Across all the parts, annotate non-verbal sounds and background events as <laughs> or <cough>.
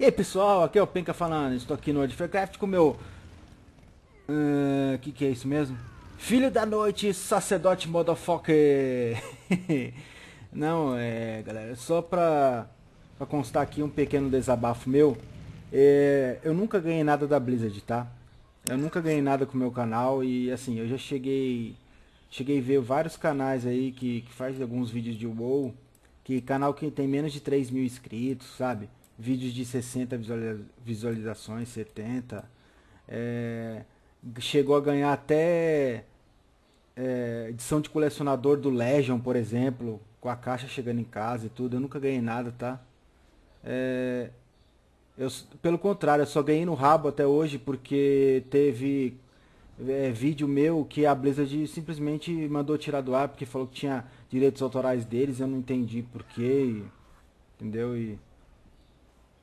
E aí pessoal, aqui é o Penca falando, estou aqui no World of Warcraft com o meu... O uh, que que é isso mesmo? Filho da noite, sacerdote motherfucker! <laughs> Não, é galera, só pra, pra constar aqui um pequeno desabafo meu. É, eu nunca ganhei nada da Blizzard, tá? Eu nunca ganhei nada com o meu canal e assim, eu já cheguei cheguei a ver vários canais aí que, que faz alguns vídeos de WoW, que canal que tem menos de 3 mil inscritos, sabe? vídeos de 60 visualizações, 70. É, chegou a ganhar até é, edição de colecionador do Legion, por exemplo, com a caixa chegando em casa e tudo. Eu nunca ganhei nada, tá? É, eu, pelo contrário, eu só ganhei no rabo até hoje porque teve é, vídeo meu que a Blizzard simplesmente mandou tirar do ar porque falou que tinha direitos autorais deles. Eu não entendi porquê, entendeu? E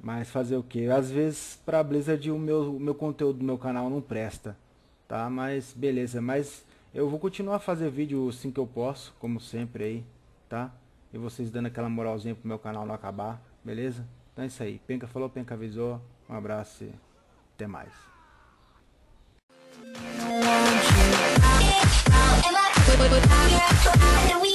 mas fazer o que? Às vezes pra Blizzard o meu, o meu conteúdo do meu canal não presta. Tá? Mas beleza, mas eu vou continuar a fazer vídeo assim que eu posso, como sempre aí, tá? E vocês dando aquela moralzinha pro meu canal não acabar, beleza? Então é isso aí. Penca falou, Penca avisou. Um abraço e até mais. Without